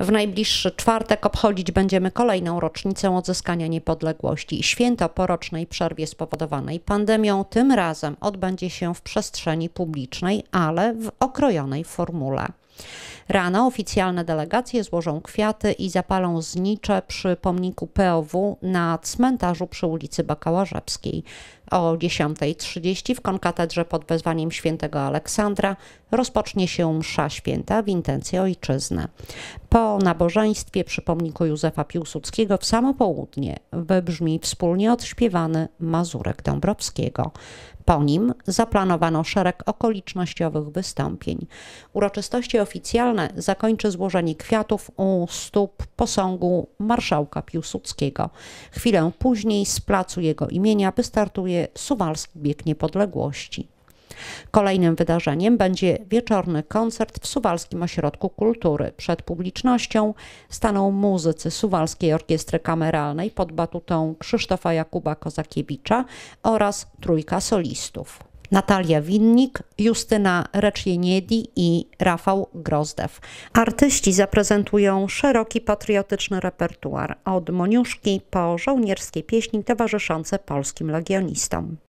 W najbliższy czwartek obchodzić będziemy kolejną rocznicę odzyskania niepodległości. Święto po rocznej przerwie spowodowanej pandemią tym razem odbędzie się w przestrzeni publicznej, ale w okrojonej formule. Rano oficjalne delegacje złożą kwiaty i zapalą znicze przy pomniku POW na cmentarzu przy ulicy Bakałażewskiej. O 10.30 w konkatedrze pod wezwaniem świętego Aleksandra rozpocznie się msza święta w intencji ojczyzny. Po nabożeństwie przy pomniku Józefa Piłsudskiego w samo południe wybrzmi wspólnie odśpiewany Mazurek Dąbrowskiego. Po nim zaplanowano szereg okolicznościowych wystąpień. Uroczystości oficjalne zakończy złożenie kwiatów u stóp posągu marszałka Piłsudskiego. Chwilę później z placu jego imienia wystartuje Suwalski Bieg Niepodległości. Kolejnym wydarzeniem będzie wieczorny koncert w Suwalskim Ośrodku Kultury. Przed publicznością staną muzycy Suwalskiej Orkiestry Kameralnej pod batutą Krzysztofa Jakuba Kozakiewicza oraz trójka solistów. Natalia Winnik, Justyna Reczieniedi i Rafał Grozdew. Artyści zaprezentują szeroki patriotyczny repertuar, od moniuszki po żołnierskie pieśni towarzyszące polskim legionistom.